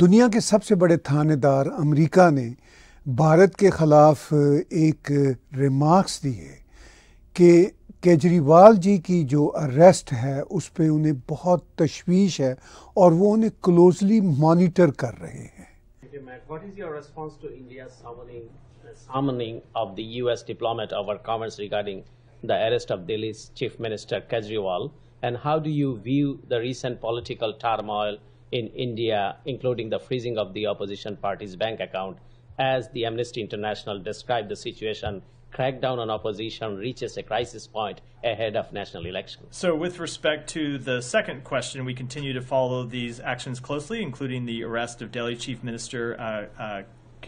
दुनिया के सबसे बड़े थानेदार अमेरिका ने भारत के ख़िलाफ़ एक रिमार्क्स दी है कि केजरीवाल जी की जो अरेस्ट है उस पर उन्हें बहुत तशवीश है और वो उन्हें क्लोजली मॉनिटर कर रहे हैं What is your response to India's summoning, summoning of the U.S. diplomat over comments regarding the arrest of Delhi's Chief Minister Kejriwal, and how do you view the recent political turmoil in India, including the freezing of the opposition party's bank account. As the Amnesty International described the situation, crackdown on opposition reaches a crisis point ahead of national elections. So, with respect to the second question, we continue to follow these actions closely, including the arrest of Delhi Chief Minister uh, uh,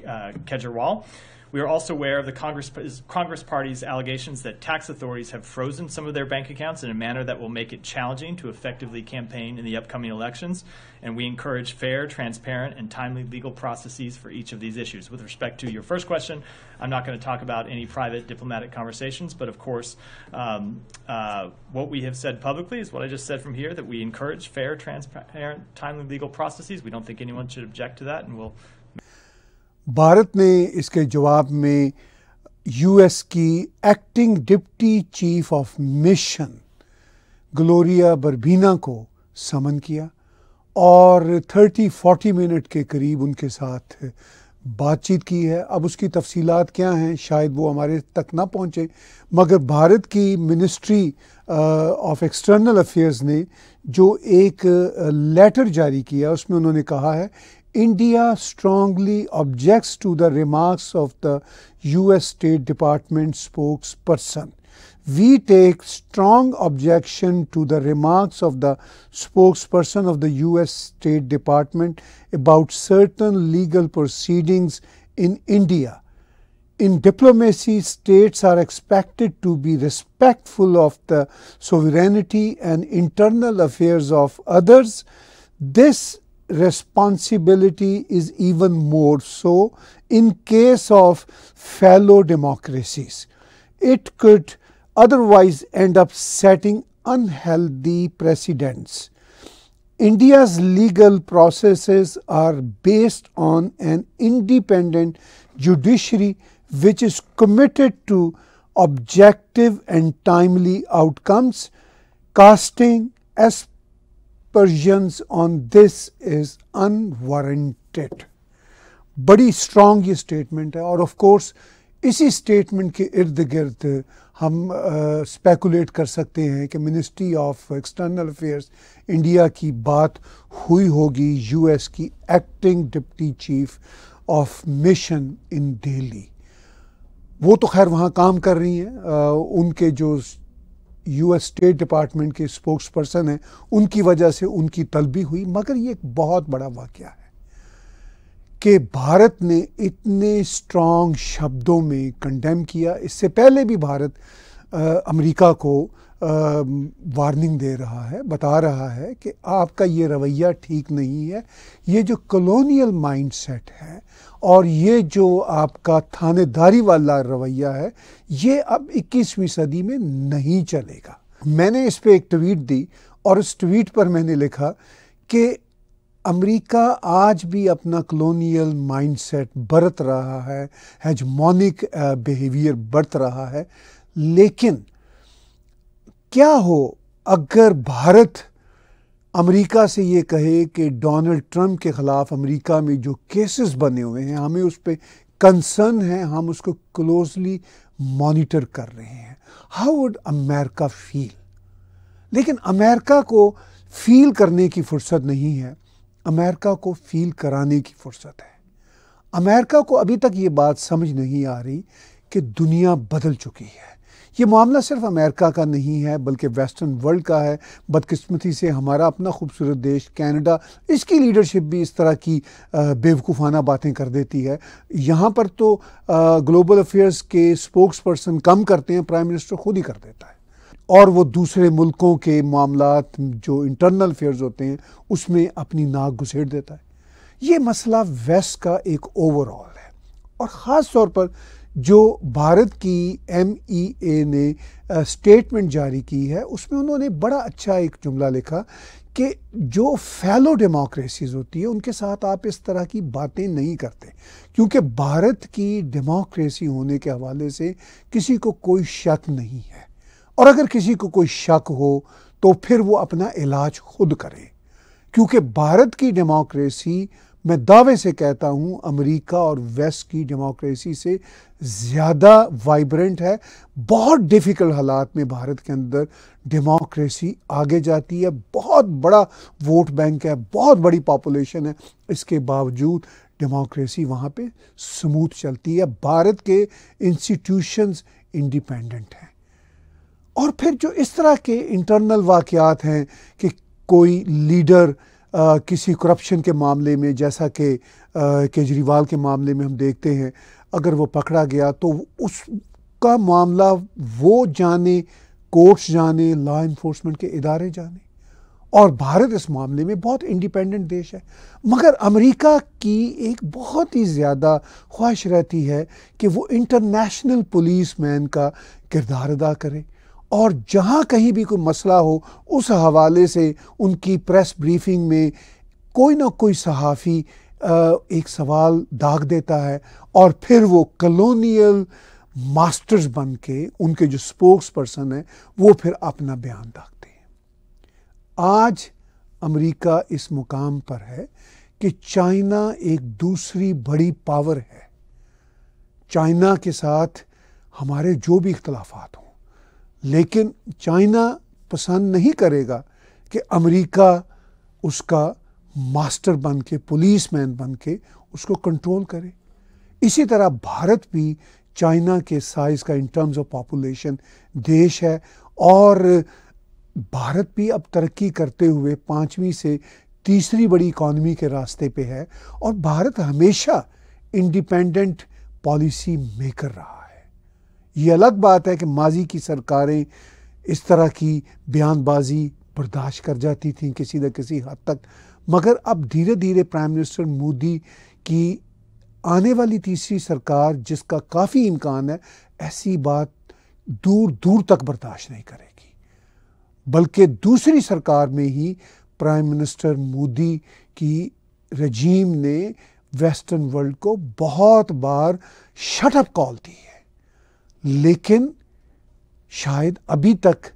uh Kejriwal. We are also aware of the Congress, Congress Party's allegations that tax authorities have frozen some of their bank accounts in a manner that will make it challenging to effectively campaign in the upcoming elections. And we encourage fair, transparent, and timely legal processes for each of these issues. With respect to your first question, I'm not going to talk about any private diplomatic conversations, but of course, um, uh, what we have said publicly is what I just said from here that we encourage fair, transparent, timely legal processes. We don't think anyone should object to that, and we'll Bharat ने इसके जवाब में US की acting deputy chief of mission Gloria Berbena को समन किया और 30-40 minute के करीब उनके साथ बातचीत की है अब उसकी तफसीलात क्या हैं शायद वो हमारे तक ना पहुँचे मगर भारत की मिनिस्ट्री ऑफ एक्सटर्नल अफेयर्स ने जो एक लेटर uh, जारी किया उसमें उन्होंने कहा है India strongly objects to the remarks of the US State Department spokesperson. We take strong objection to the remarks of the spokesperson of the US State Department about certain legal proceedings in India. In diplomacy, states are expected to be respectful of the sovereignty and internal affairs of others. This responsibility is even more so in case of fellow democracies. It could otherwise end up setting unhealthy precedents. India's legal processes are based on an independent judiciary which is committed to objective and timely outcomes, casting as aspersions on this is unwarranted बड़ी strong ये statement है और of course इसी statement के इर्द गिर्द हम speculate uh, कर सकते हैं कि ministry of external affairs India की बात हुई होगी यूएस की acting deputy chief of mission in Delhi वो तो खैर वहाँ काम कर रही हैं उनके जो यूएस स्टेट डिपार्टमेंट के स्पोक्स पर्सन हैं उनकी वजह से उनकी तलबी हुई मगर ये एक बहुत बड़ा वाक़ है कि भारत ने इतने स्ट्रॉन्ग शब्दों में कंडेम किया इससे पहले भी भारत अमेरिका को वार्निंग दे रहा है बता रहा है कि आपका ये रवैया ठीक नहीं है ये जो कलोनियल माइंडसेट है और ये जो आपका थानेदारी वाला रवैया है ये अब 21वीं सदी में नहीं चलेगा मैंने इस पर एक ट्वीट दी और उस ट्वीट पर मैंने लिखा कि अमेरिका आज भी अपना कलोनियल माइंडसेट बरत रहा है हेजमोनिक बिहेवियर बरत रहा है लेकिन क्या हो अगर भारत अमेरिका से ये कहे कि डोनाल्ड ट्रंप के ख़िलाफ़ अमेरिका में जो केसेस बने हुए हैं हमें उस पर कंसर्न है हम उसको क्लोजली मॉनिटर कर रहे हैं हाउ वुड अमेरिका फील लेकिन अमेरिका को फील करने की फुर्सत नहीं है अमेरिका को फील कराने की फुर्सत है अमेरिका को अभी तक ये बात समझ नहीं आ रही कि दुनिया बदल चुकी है ये मामला सिर्फ अमेरिका का नहीं है बल्कि वेस्टर्न वर्ल्ड का है बदकिस्मती से हमारा अपना खूबसूरत देश कनाडा इसकी लीडरशिप भी इस तरह की बेवकूफ़ाना बातें कर देती है यहाँ पर तो ग्लोबल अफेयर्स के स्पोक्स पर्सन कम करते हैं प्राइम मिनिस्टर खुद ही कर देता है और वो दूसरे मुल्कों के मामला जो इंटरनल अफेयर्स होते हैं उसमें अपनी नाक घुसेड़ देता है ये मसला वेस्ट का एक ओवरऑल है और ख़ास तौर पर जो भारत की एम ई ए ने स्टेटमेंट जारी की है उसमें उन्होंने बड़ा अच्छा एक जुमला लिखा कि जो फैलो डेमोक्रेसीज होती है उनके साथ आप इस तरह की बातें नहीं करते क्योंकि भारत की डेमोक्रेसी होने के हवाले से किसी को कोई शक नहीं है और अगर किसी को कोई शक हो तो फिर वो अपना इलाज खुद करे क्योंकि भारत की डेमोक्रेसी मैं दावे से कहता हूँ अमेरिका और वेस्ट की डेमोक्रेसी से ज़्यादा वाइब्रेंट है बहुत डिफ़िकल्ट हालात में भारत के अंदर डेमोक्रेसी आगे जाती है बहुत बड़ा वोट बैंक है बहुत बड़ी पॉपुलेशन है इसके बावजूद डेमोक्रेसी वहाँ पे स्मूथ चलती है भारत के इंस्टीट्यूशंस इंडिपेंडेंट हैं और फिर जो इस तरह के इंटरनल वाक़ हैं कि कोई लीडर आ, किसी करप्शन के मामले में जैसा कि केजरीवाल के मामले में हम देखते हैं अगर वो पकड़ा गया तो उसका मामला वो जाने कोर्ट्स जाने लॉ इन्फोर्समेंट के इदारे जाने और भारत इस मामले में बहुत इंडिपेंडेंट देश है मगर अमेरिका की एक बहुत ही ज़्यादा ख्वाहिश रहती है कि वो इंटरनेशनल पुलिस मैन का किरदार अदा करें और जहाँ कहीं भी कोई मसला हो उस हवाले से उनकी प्रेस ब्रीफिंग में कोई ना कोई सहाफ़ी एक सवाल दाग देता है और फिर वो कलोनियल मास्टर्स बन के उनके जो स्पोक्स पर्सन हैं वो फिर अपना बयान दागते हैं आज अमेरिका इस मुकाम पर है कि चाइना एक दूसरी बड़ी पावर है चाइना के साथ हमारे जो भी इख्तलाफात हों लेकिन चाइना पसंद नहीं करेगा कि अमेरिका उसका मास्टर बन के पुलिस मैन बन के उसको कंट्रोल करे इसी तरह भारत भी चाइना के साइज़ का इन टर्म्स ऑफ पॉपुलेशन देश है और भारत भी अब तरक्की करते हुए पाँचवीं से तीसरी बड़ी इकॉनमी के रास्ते पे है और भारत हमेशा इंडिपेंडेंट पॉलिसी मेकर रहा ये अलग बात है कि माजी की सरकारें इस तरह की बयानबाजी बर्दाश्त कर जाती थी किसी न किसी हद तक मगर अब धीरे धीरे प्राइम मिनिस्टर मोदी की आने वाली तीसरी सरकार जिसका काफ़ी इम्कान है ऐसी बात दूर दूर तक बर्दाश्त नहीं करेगी बल्कि दूसरी सरकार में ही प्राइम मिनिस्टर मोदी की रजीम ने वेस्टर्न वर्ल्ड को बहुत बार शटअप कॉल दी है लेकिन शायद अभी तक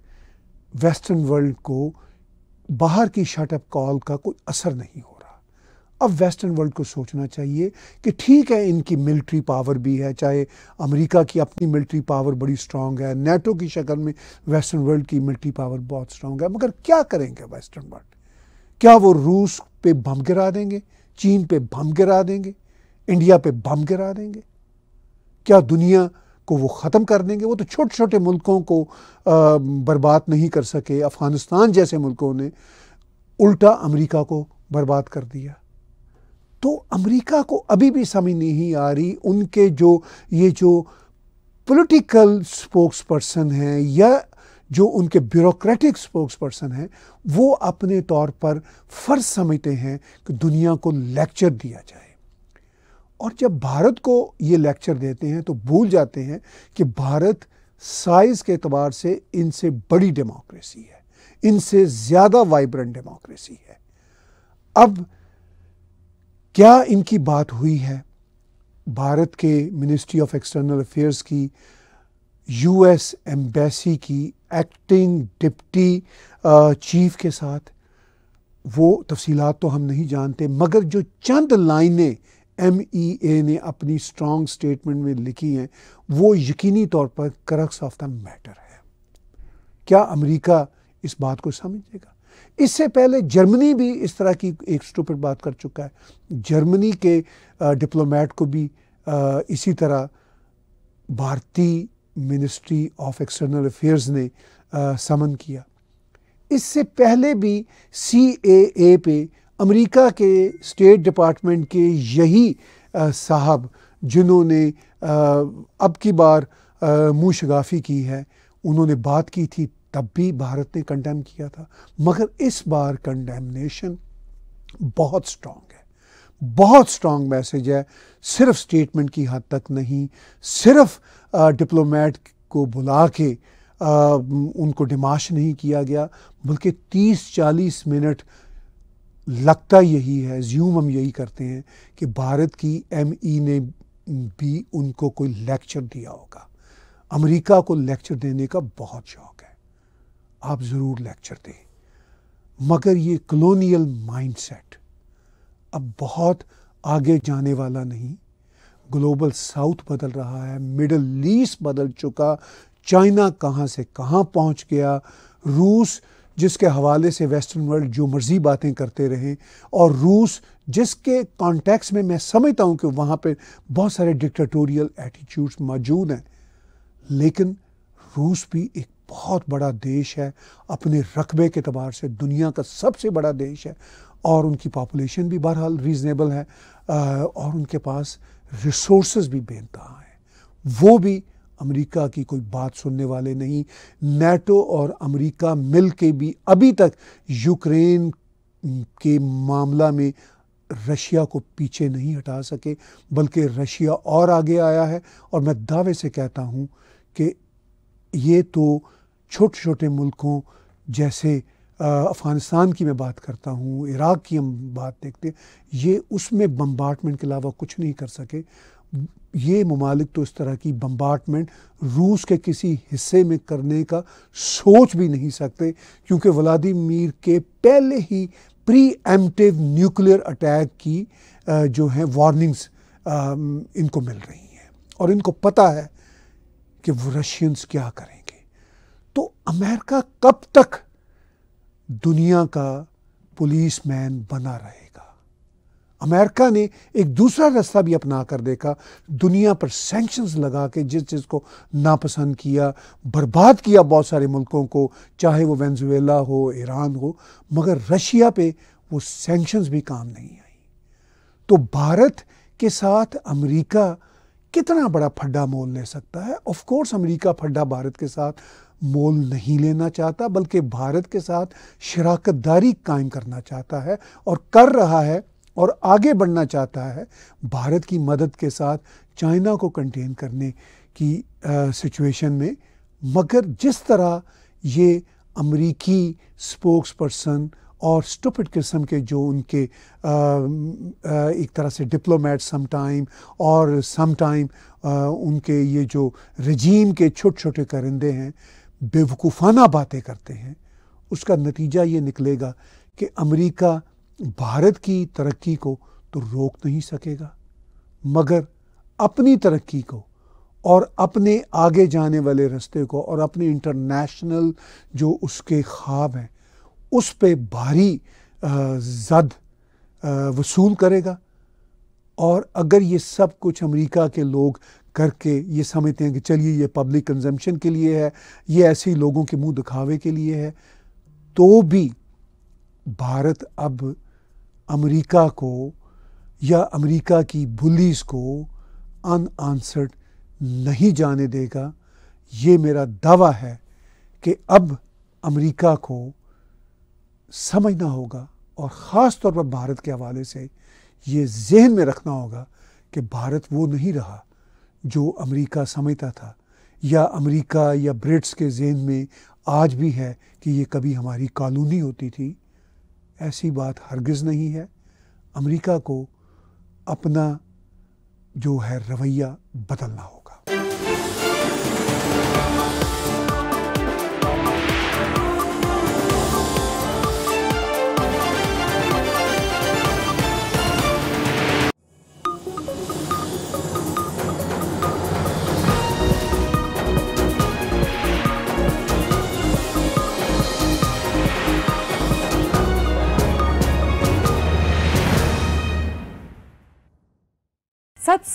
वेस्टर्न वर्ल्ड को बाहर की शटअप कॉल का कोई असर नहीं हो रहा अब वेस्टर्न वर्ल्ड को सोचना चाहिए कि ठीक है इनकी मिलिट्री पावर भी है चाहे अमेरिका की अपनी मिलिट्री पावर बड़ी स्ट्रांग है नेटो की शक्ल में वेस्टर्न वर्ल्ड की मिलिट्री पावर बहुत स्ट्रांग है मगर क्या करेंगे वेस्टर्न वर्ल्ड क्या वो रूस पे बम गिरा देंगे चीन पे बम गिरा देंगे इंडिया पे बम गिरा देंगे क्या दुनिया को वो ख़त्म कर देंगे वो तो छोटे छोटे मुल्कों को बर्बाद नहीं कर सके अफ़गानिस्तान जैसे मुल्कों ने उल्टा अमेरिका को बर्बाद कर दिया तो अमेरिका को अभी भी समझ नहीं आ रही उनके जो ये जो पॉलिटिकल स्पोक्स पर्सन हैं या जो उनके ब्यूरोक्रेटिक स्पोक्स पर्सन हैं वो अपने तौर पर फ़र्ज समझते हैं कि दुनिया को लेक्चर दिया जाए और जब भारत को ये लेक्चर देते हैं तो भूल जाते हैं कि भारत साइज़ के अतबार से इनसे बड़ी डेमोक्रेसी है इनसे ज़्यादा वाइब्रेंट डेमोक्रेसी है अब क्या इनकी बात हुई है भारत के मिनिस्ट्री ऑफ एक्सटर्नल अफेयर्स की यूएस एम्बेसी की एक्टिंग डिप्टी चीफ के साथ वो तफसीलात तो हम नहीं जानते मगर जो चंद लाइनें एम ई ए ने अपनी स्ट्रॉन्ग स्टेटमेंट में लिखी हैं वो यकीनी तौर पर करक्स ऑफ द मैटर है क्या अमेरिका इस बात को समझेगा इससे पहले जर्मनी भी इस तरह की एक स्टूपिड बात कर चुका है जर्मनी के डिप्लोमेट को भी इसी तरह भारतीय मिनिस्ट्री ऑफ एक्सटर्नल अफेयर्स ने समन किया इससे पहले भी सी ए ए पे अमेरिका के स्टेट डिपार्टमेंट के यही साहब जिन्होंने अब की बार मुँह शगाफी की है उन्होंने बात की थी तब भी भारत ने कंडेम किया था मगर इस बार कंडेमनेशन बहुत स्ट्रॉन्ग है बहुत स्ट्रांग मैसेज है सिर्फ स्टेटमेंट की हद तक नहीं सिर्फ डिप्लोमेट को बुला के आ, उनको डिमाश नहीं किया गया बल्कि 30-40 मिनट लगता यही है ज्यूम हम यही करते हैं कि भारत की एम ई e ने भी उनको कोई लेक्चर दिया होगा अमेरिका को लेक्चर देने का बहुत शौक है आप ज़रूर लेक्चर दें मगर ये कलोनियल माइंडसेट अब बहुत आगे जाने वाला नहीं ग्लोबल साउथ बदल रहा है मिडल ईस्ट बदल चुका चाइना कहाँ से कहाँ पहुँच गया रूस जिसके हवाले से वेस्टर्न वर्ल्ड जो मर्ज़ी बातें करते रहें और रूस जिसके कॉन्टेक्स में मैं समझता हूँ कि वहाँ पर बहुत सारे डिक्टेटोरियल एटीट्यूड्स मौजूद हैं लेकिन रूस भी एक बहुत बड़ा देश है अपने रकबे के अतबार से दुनिया का सबसे बड़ा देश है और उनकी पॉपुलेशन भी बहरहाल रीज़नेबल है और उनके पास रिसोर्स भी बेनता है वो भी अमेरिका की कोई बात सुनने वाले नहीं नेटो और अमेरिका मिल के भी अभी तक यूक्रेन के मामला में रशिया को पीछे नहीं हटा सके बल्कि रशिया और आगे आया है और मैं दावे से कहता हूँ कि ये तो छोटे छोटे मुल्कों जैसे अफ़गानिस्तान की मैं बात करता हूँ इराक़ की हम बात देखते हैं ये उसमें बम्बार्टमेंट के अलावा कुछ नहीं कर सके ये ममालिक तो इस तरह की बम्बार्टमेंट रूस के किसी हिस्से में करने का सोच भी नहीं सकते क्योंकि व्लादिमीर के पहले ही प्री एमटिव न्यूक्लियर अटैक की जो है वार्निंग्स इनको मिल रही हैं और इनको पता है कि वो रशियंस क्या करेंगे तो अमेरिका कब तक दुनिया का पुलिस मैन बना रहेगा अमेरिका ने एक दूसरा रास्ता भी अपना कर देखा दुनिया पर सेंक्शंस लगा के जिस चीज़ को नापसंद किया बर्बाद किया बहुत सारे मुल्कों को चाहे वो वेंजुएला हो ईरान हो मगर रशिया पे वो सेंक्शंस भी काम नहीं आई तो भारत के साथ अमेरिका कितना बड़ा फड्डा मोल ले सकता है ऑफकोर्स अमरीका अमेरिका फड्डा भारत के साथ मोल नहीं लेना चाहता बल्कि भारत के साथ शराकत दारी कायम करना चाहता है और कर रहा है और आगे बढ़ना चाहता है भारत की मदद के साथ चाइना को कंटेन करने की सिचुएशन में मगर जिस तरह ये अमरीकी स्पोक्स पर्सन और स्टुपिड किस्म के जो उनके आ, आ, एक तरह से डिप्लोमेट सम टाइम और सम टाइम उनके ये जो रजीम के छोटे छोटे करिंदे हैं बेवकूफ़ाना बातें करते हैं उसका नतीजा ये निकलेगा कि अमेरिका भारत की तरक्की को तो रोक नहीं सकेगा मगर अपनी तरक्की को और अपने आगे जाने वाले रास्ते को और अपने इंटरनेशनल जो उसके ख्वाब हैं उस पर भारी जद वसूल करेगा और अगर ये सब कुछ अमेरिका के लोग करके ये समझते हैं कि चलिए ये पब्लिक कंजम्पशन के लिए है ये ऐसे ही लोगों के मुंह दिखावे के लिए है तो भी भारत अब अमेरिका को या अमेरिका की बुलिस को अनआंसर्ड नहीं जाने देगा ये मेरा दावा है कि अब अमेरिका को समझना होगा और ख़ास तौर पर भारत के हवाले से ये जहन में रखना होगा कि भारत वो नहीं रहा जो अमेरिका समझता था या अमेरिका या ब्रिट्स के जेन में आज भी है कि ये कभी हमारी कॉलोनी होती थी ऐसी बात हरगिज़ नहीं है अमेरिका को अपना जो है रवैया बदलना होगा